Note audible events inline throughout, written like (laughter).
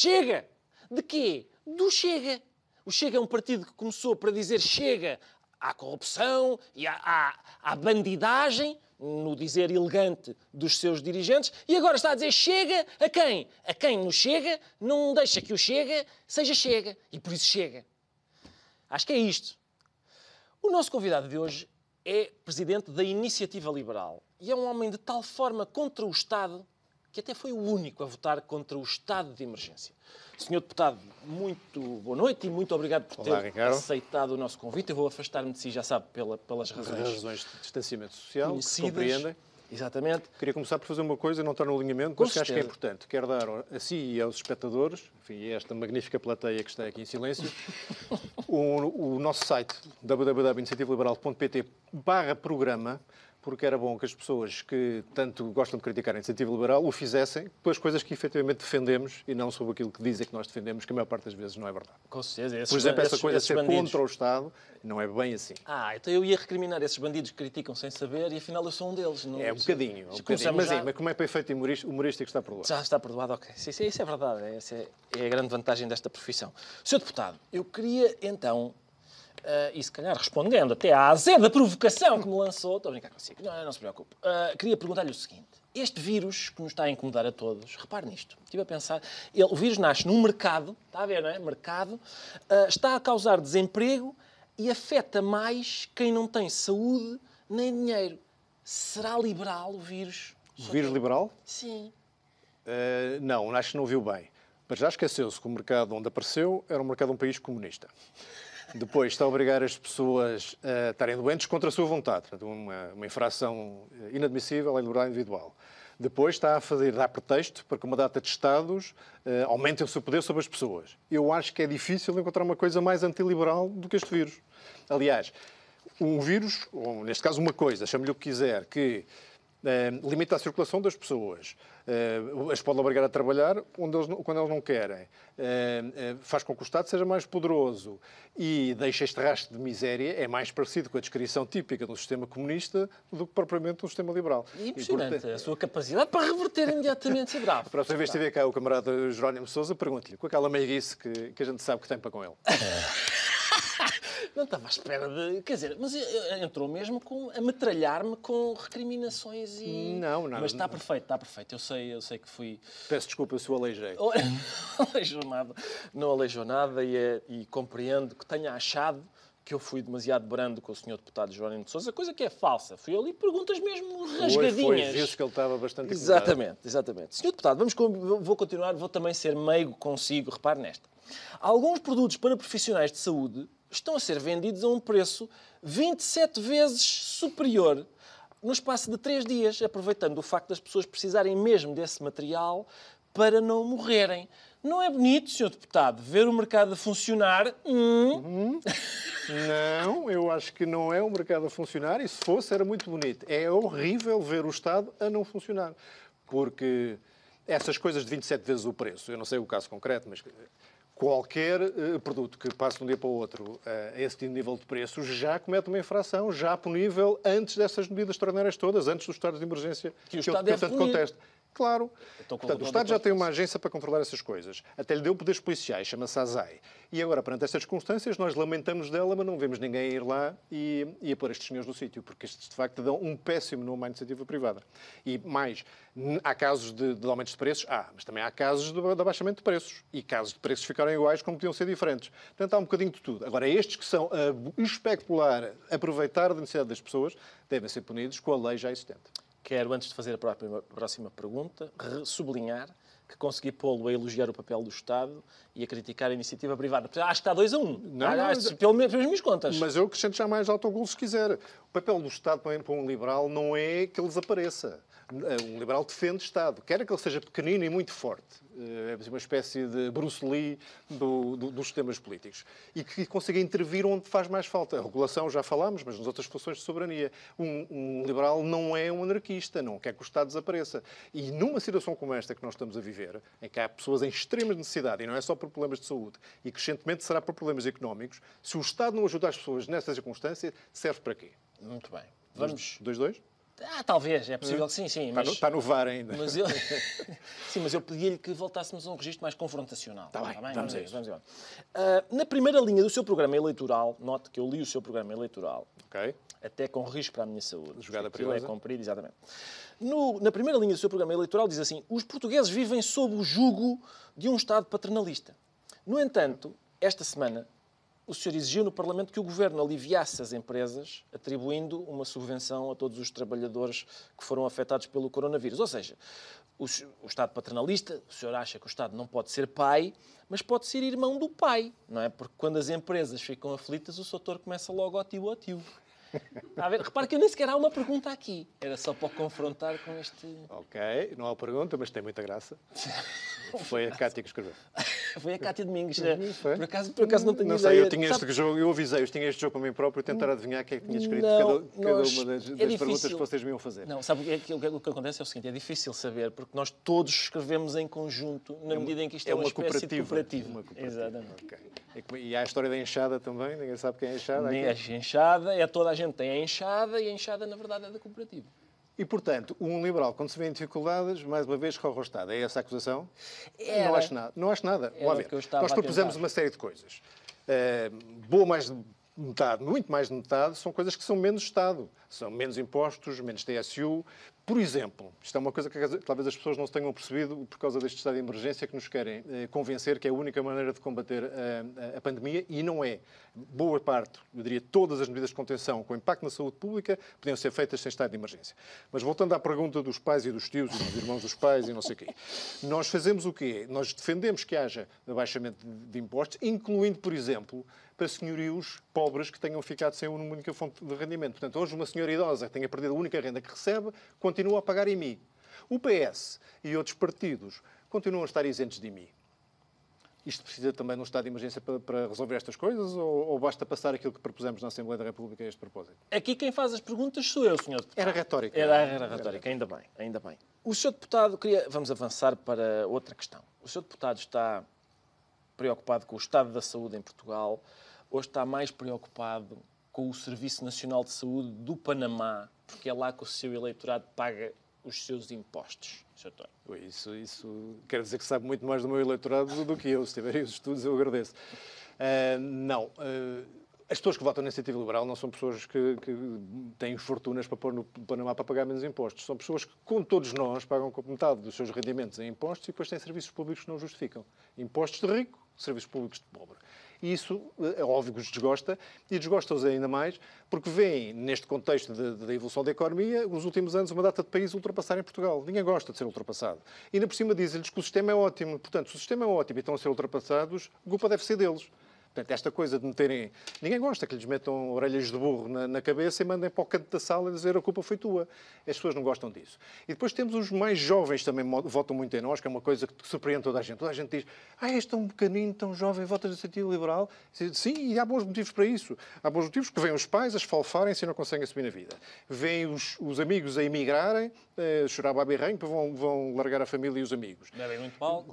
Chega! De quê? Do Chega. O Chega é um partido que começou para dizer chega à corrupção e à, à, à bandidagem, no dizer elegante dos seus dirigentes, e agora está a dizer chega a quem? A quem não chega, não deixa que o chega seja chega, e por isso chega. Acho que é isto. O nosso convidado de hoje é presidente da Iniciativa Liberal e é um homem de tal forma contra o Estado que até foi o único a votar contra o estado de emergência. Senhor deputado, muito boa noite e muito obrigado por Olá, ter Ricardo. aceitado o nosso convite. Eu vou afastar-me de si, já sabe, pela, pelas razões. razões de distanciamento social, compreendem. Exatamente. Queria começar por fazer uma coisa, não estar no alinhamento, porque mas que acho que é importante. Quero dar a si e aos espectadores, enfim, a é esta magnífica plateia que está aqui em silêncio, o, (laughs) o nosso site, www.iniciativaliberal.pt barra programa, porque era bom que as pessoas que tanto gostam de criticar a iniciativa liberal o fizessem pelas coisas que efetivamente defendemos e não sobre aquilo que dizem que nós defendemos, que a maior parte das vezes não é verdade. Com certeza. Esses, Por exemplo, esses, essa coisa de ser bandidos. contra o Estado não é bem assim. Ah, então eu ia recriminar esses bandidos que criticam sem saber e afinal eu sou um deles. Não... É um bocadinho. É um bocadinho. Mas, como mas como é para efeito humorístico está perdoado. Já está perdoado, ok. Sim, sim, isso é verdade. É, essa é, é a grande vantagem desta profissão. Senhor Deputado, eu queria então Uh, e se calhar respondendo até à azeda provocação que me lançou, estou a brincar consigo, não, não se preocupe. Uh, queria perguntar-lhe o seguinte: este vírus que nos está a incomodar a todos, repare nisto, estive a pensar, ele, o vírus nasce num mercado, está a ver, não é? Mercado, uh, está a causar desemprego e afeta mais quem não tem saúde nem dinheiro. Será liberal o vírus? O vírus que... liberal? Sim. não, acho que não viu bem. Mas já esqueceu-se que o mercado onde apareceu era o mercado de um país comunista. Depois está a obrigar as pessoas a estarem doentes contra a sua vontade, uma, uma infração eh, inadmissível à liberdade individual. Depois está a fazer, dar pretexto para que uma data de Estados uh, eh, aumentem o seu poder sobre as pessoas. Eu acho que é difícil encontrar uma coisa mais antiliberal do que este vírus. Aliás, um vírus, ou neste caso uma coisa, chame-lhe o que quiser, que eh, limita a circulação das pessoas, eh, as pode obrigar a trabalhar onde eles, quando eles não querem, eh, faz com que o Estado seja mais poderoso e deixa este rastro de miséria, é mais parecido com a descrição típica de um sistema comunista do que propriamente um sistema liberal. impressionante, e, portanto, a sua capacidade para reverter imediatamente é grave. (laughs) A próxima vez que estiver cá o camarada Jerónimo Sousa, pergunte-lhe, com aquela meiguice que, que a gente sabe que tem para com ele. (laughs) (laughs) não estava à espera de. Quer dizer, mas eh, eh, entrou mesmo com, a metralhar-me com recriminações e. Não, não. Mas está não. perfeito, está perfeito. Eu sei, eu sei que fui. Peço desculpa, eu sou aleijei. não (laughs) aleijou nada. Não aleijou nada e, é, e compreendo que tenha achado que eu fui demasiado brando com o senhor deputado Jerónimo de Sousa, coisa que é falsa. Fui ali perguntas mesmo rasgadinhas. Foi, foi isso que ele estava bastante Exatamente, acusado. exatamente. Senhor deputado, vamos, vou continuar, vou também ser meigo consigo, repare nesta. Alguns produtos para profissionais de saúde estão a ser vendidos a um preço 27 vezes superior no espaço de três dias, aproveitando o facto das pessoas precisarem mesmo desse material para não morrerem. Não é bonito, senhor deputado, ver o mercado a funcionar? Hum. Uhum. Não, eu acho que não é o mercado a funcionar e se fosse era muito bonito. É horrível ver o Estado a não funcionar, porque essas coisas de 27 vezes o preço, eu não sei o caso concreto, mas qualquer uh, produto que passe de um dia para o outro uh, a esse nível de preços já comete uma infração, já punível, antes dessas medidas extraordinárias todas, antes do estado de emergência que, que o Estado é eu, portanto, punir. contesto. Claro. Portanto, o Estado já tem uma agência para controlar essas coisas. Até lhe deu poderes policiais, chama-se ASAI. E agora, perante estas circunstâncias, nós lamentamos dela, mas não vemos ninguém ir lá e, e a pôr estes senhores no sítio, porque estes, de facto, dão um péssimo nome à iniciativa privada. E mais, há casos de, de aumentos de preços? Há, mas também há casos de, de abaixamento de preços. E casos de preços ficaram iguais como podiam ser diferentes. Portanto, há um bocadinho de tudo. Agora, estes que são a especular, aproveitar da necessidade das pessoas, devem ser punidos com a lei já existente quero, antes de fazer a próxima pergunta, sublinhar que consegui pô-lo a elogiar o papel do Estado e a criticar a iniciativa privada. Acho que está 2 a 1. Um. Não, não, não, pelo menos pelas minhas contas. Mas eu acrescento já mais autogol se quiser. O papel do Estado, para um liberal, não é que ele desapareça. É, um liberal defende Estado, quer que ele seja pequenino e muito forte, eh, é uma espécie de Bruce Lee do, do, dos sistemas políticos, e que consiga intervir onde faz mais falta. A regulação já falámos, mas nas outras funções de soberania. Um, um, liberal não é um anarquista, não quer que o Estado desapareça. E numa situação como esta que nós estamos a viver, em que há pessoas em extrema necessidade, e não é só por problemas de saúde, e crescentemente será por problemas económicos, se o Estado não ajudar as pessoas nessas circunstâncias, serve para quê? Muito bem. Vamos. 2-2? Ah, talvez, é possível que sim, sim. Está, mas... no, está no VAR ainda. Mas eu... (laughs) sim, mas eu pedi-lhe que voltássemos a um registro mais confrontacional. Está, está bem, tá bem, vamos, a isso. Uh, na primeira linha do seu programa eleitoral, note que eu li o seu programa eleitoral, okay. até com risco para a minha saúde. Jogada é perigosa. é comprido, exatamente. No, na primeira linha do seu programa eleitoral diz assim, os portugueses vivem sob o jugo de um Estado paternalista. No entanto, esta semana o senhor exigiu no Parlamento que o governo aliviasse as empresas, atribuindo uma subvenção a todos os trabalhadores que foram afetados pelo coronavírus. Ou seja, o, o, Estado paternalista, o senhor acha que o Estado não pode ser pai, mas pode ser irmão do pai, não é? Porque quando as empresas ficam aflitas, o setor começa logo ativo ativo. A ver, repare que eu nem sequer há uma pergunta aqui. Era só para confrontar com este. Ok, não há pergunta, mas tem muita graça. Foi a Cátia que escreveu. Foi a Cátia Domingos, né? Por acaso, por acaso não tenho Não sei, ideia. eu tinha este Sabe? jogo, eu avisei, eu tinha este jogo para mim próprio, tentar hum, adivinhar o que é que tinha escrito não, cada, cada uma das, é das é perguntas que vocês me iam fazer. Não, sabe, é o que, o que acontece é o seguinte, é difícil saber, porque nós todos escrevemos em conjunto, na é medida em que isto é, uma, uma espécie cooperativa. cooperativa. Uma cooperativa. Exatamente. Okay. E, há a história da enxada também, ninguém sabe quem é a enxada. Nem a enxada, é toda a gente tem a enxada, e a enxada, na verdade, é da cooperativa. E, portanto, um liberal, quando se vê em dificuldades, mais uma vez corre ao Estado. É essa a acusação? Era. Não acho nada. Não acho nada. Vamos ver. Nós propusemos uma série de coisas. Uh, boa mais de metade, muito mais de metade, são coisas que são menos Estado. São menos impostos, menos TSU, por exemplo, isto é uma coisa que talvez as pessoas não se tenham percebido por causa deste estado de emergência que nos querem eh, convencer que é a única maneira de combater eh, a, a, pandemia e não é. Boa parte, eu diria, todas as medidas de contenção com impacto na saúde pública podiam ser feitas sem estado de emergência. Mas voltando à pergunta dos pais e dos tios e dos irmãos dos pais e não sei o quê. Nós fazemos o quê? Nós defendemos que haja abaixamento de impostos, incluindo, por exemplo, para senhorios pobres que tenham ficado sem uma única fonte de rendimento. Portanto, hoje uma senhora idosa que tenha perdido a única renda que recebe continua a pagar IMI. O PS e outros partidos continuam a estar isentos de IMI. Isto precisa também de um estado de emergência para, para resolver estas coisas ou, ou, basta passar aquilo que propusemos na Assembleia da República a este propósito? Aqui quem faz as perguntas sou eu, senhor deputado. Era retórica. Era, era retórica, ainda bem, ainda bem. O senhor deputado queria... Vamos avançar para outra questão. O senhor deputado está preocupado com o estado da saúde em Portugal, hoje está mais preocupado com o Serviço Nacional de Saúde do Panamá, porque é lá que o seu eleitorado paga os seus impostos, Isso, isso quer dizer que sabe muito mais do meu eleitorado do que eu. Se tiverem os estudos, eu agradeço. Uh, não. Uh, as pessoas que votam na iniciativa liberal não são pessoas que, que, têm fortunas para pôr no Panamá para pagar menos impostos. São pessoas que, como todos nós, pagam com metade dos seus rendimentos em impostos e depois têm serviços públicos que não justificam. Impostos de rico serviços públicos de pobre. E isso é óbvio que os desgosta, e desgosta-os ainda mais porque vêm, neste contexto da evolução da economia, nos últimos anos, uma data de país ultrapassar em Portugal. Ninguém gosta de ser ultrapassado. E ainda por cima dizem-lhes que o sistema é ótimo. Portanto, se o sistema é ótimo e estão a ser ultrapassados, a culpa deve ser deles. Portanto, esta coisa de meterem. Ninguém gosta que lhes metam orelhas de burro na, na, cabeça e mandem para o canto da sala dizer a culpa foi tua. As pessoas não gostam disso. E depois temos os mais jovens também votam muito em nós, que é uma coisa que surpreende toda a gente. Toda a gente diz: Ah, és tão pequenino, tão jovem, votas no sentido liberal. Sim, e há bons motivos para isso. Há bons motivos que vêm os pais a esfalfarem se não conseguem subir na vida. Vêm os, os amigos a emigrarem, a eh, chorar babirranho, vão, vão largar a família e os amigos. Bebem muito mal.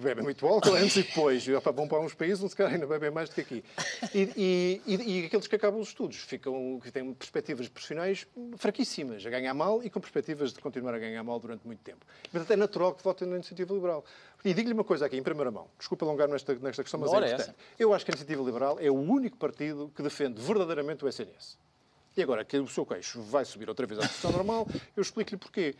Bebem muito mal, antes e depois. Vão para uns países onde se calhar ainda bebem mais do que aqui. E, e, e aqueles que acabam os estudos ficam, que têm perspectivas profissionais fraquíssimas, a ganhar mal e com perspectivas de continuar a ganhar mal durante muito tempo. portanto, é natural que votem na iniciativa liberal. E digo-lhe uma coisa aqui, em primeira mão, desculpa alongar nesta, nesta questão, mas é Ora é importante. Essa. Eu acho que a iniciativa liberal é o único partido que defende verdadeiramente o SNS. E agora que o seu queixo vai subir outra vez à posição normal, eu explico-lhe porquê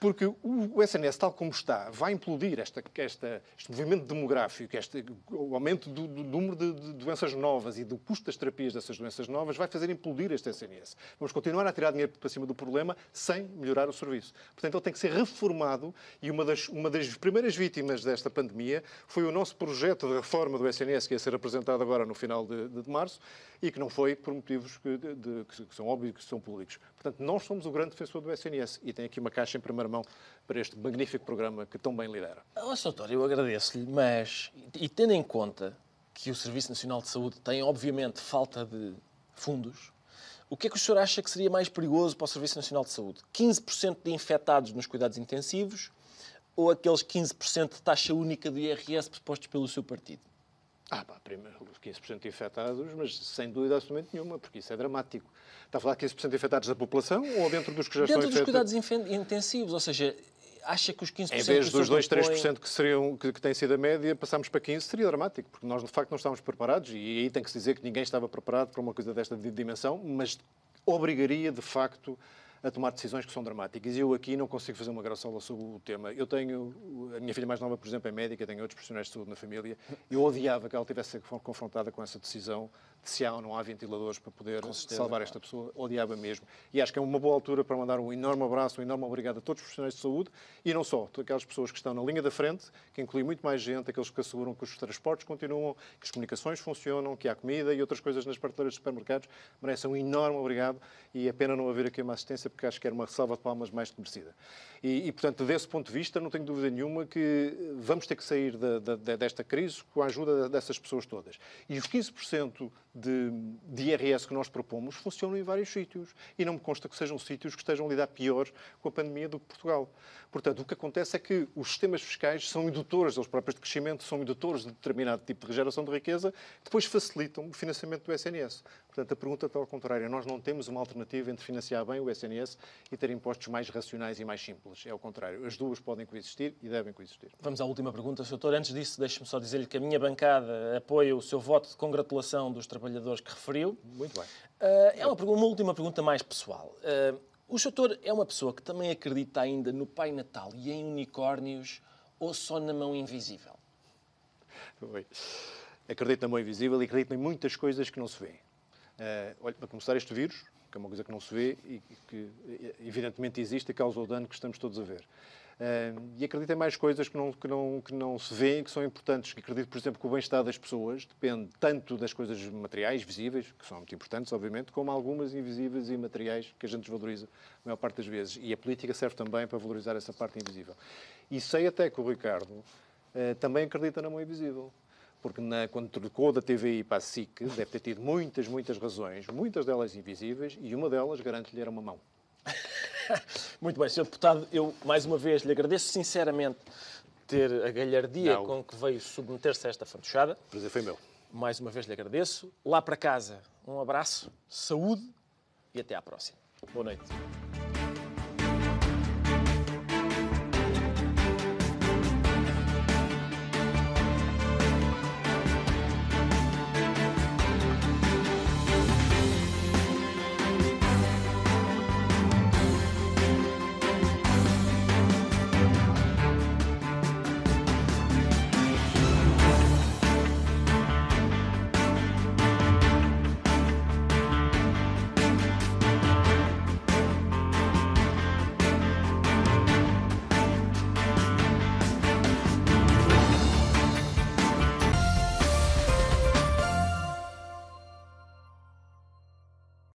porque o SNS, tal como está, vai implodir esta, esta, este movimento demográfico, este, o aumento do, do número de, de, doenças novas e do custo das terapias dessas doenças novas, vai fazer implodir este SNS. Vamos continuar a tirar dinheiro para cima do problema sem melhorar o serviço. Portanto, ele tem que ser reformado e uma das, uma das primeiras vítimas desta pandemia foi o nosso projeto de reforma do SNS, que ia ser apresentado agora no final de, de, março e que não foi por motivos que, que são óbvios, que são públicos. Portanto, nós somos o grande defensor do SNS e tem aqui uma caixa em primeira mão para este magnífico programa que tão bem lidera. Ó, Sr. Doutor, eu agradeço-lhe, mas, e tendo em conta que o Serviço Nacional de Saúde tem, obviamente, falta de fundos, o que é que o senhor acha que seria mais perigoso para o Serviço Nacional de Saúde? 15% de infectados nos cuidados intensivos ou aqueles 15% de taxa única de IRS propostos pelo seu partido? Ah, pá, primeiro, os 15% infectados, mas sem dúvida absolutamente nenhuma, porque isso é dramático. Está a falar de 15% infectados da população ou dentro dos que já dentro estão infectados? Dentro dos cuidados intensivos, ou seja, acha que os 15% Em vez dos 2, 3% que, seriam, que, que tem sido a média, passamos para 15%, seria dramático, porque nós de facto não estávamos preparados, e aí tem que se dizer que ninguém estava preparado para uma coisa desta dimensão, mas obrigaria de facto a tomar decisões que são dramáticas. E eu aqui não consigo fazer uma aula sobre o tema. Eu tenho, a minha filha mais nova, por exemplo, é médica, tenho outros profissionais de saúde na família. Eu odiava que ela tivesse confrontada com essa decisão de se há ou não há ventiladores para poder certeza, salvar é. esta pessoa. Odiava mesmo. E acho que é uma boa altura para mandar um enorme abraço, um enorme obrigado a todos os profissionais de saúde e não só, aquelas pessoas que estão na linha da frente, que inclui muito mais gente, aqueles que asseguram que os transportes continuam, que as comunicações funcionam, que há comida e outras coisas nas prateleiras de supermercados. Merecem um enorme obrigado e é pena não haver aqui uma assistência porque acho que era uma ressalva de palmas mais que merecida. E, e, portanto, desse ponto de vista, não tenho dúvida nenhuma que eh, vamos ter que sair desta crise com a ajuda dessas pessoas todas. E os 15% de, de IRS que nós propomos funcionam em vários sítios e não me consta que sejam sítios que estejam a lidar pior com a pandemia do que Portugal. Portanto, o que acontece é que os sistemas fiscais são indutores, eles próprios de crescimento, são indutores de determinado tipo de regeneração de riqueza, que depois facilitam o financiamento do SNS. Portanto, a pergunta está ao contrário. Nós não temos uma alternativa entre financiar bem o SNS e ter impostos mais racionais e mais simples. É o contrário. As duas podem coexistir e devem coexistir. Vamos à última pergunta, Sr. Doutor. Antes disso, deixe-me só dizer-lhe que a minha bancada apoia o seu voto de congratulação dos trabalhadores trabalhadores que referiu. Muito bem. Eh, é uma, uma, última pergunta mais pessoal. Eh, o Soutor é uma pessoa que também acredita ainda no Pai Natal e em unicórnios ou só na mão invisível? Oi. Acredito na mão invisível e acredito em muitas coisas que não se vêem. Uh, olha, para começar, este vírus, que é uma coisa que não se vê e que evidentemente existe e causa o dano que estamos todos a ver. Uh, e acredito em mais coisas que não, que, não, que não se vêem, que são importantes. Acredito, por exemplo, que o bem-estar das pessoas depende tanto das coisas materiais, visíveis, que são muito importantes, obviamente, como algumas invisíveis e materiais que a gente desvaloriza a maior parte das vezes. E a política serve também para valorizar essa parte invisível. E sei até que o Ricardo uh, também acredita na mão invisível porque na, quando trocou da TVI para a SIC, deve ter tido muitas, muitas razões, muitas delas invisíveis, e uma delas garante-lhe era uma mão. (laughs) Muito bem, Sr. Deputado, eu mais uma vez lhe agradeço sinceramente ter a galhardia Não. com que veio submeter-se a esta fantochada. O prazer foi meu. Mais uma vez lhe agradeço. Lá para casa, um abraço, saúde e até à próxima. Boa noite.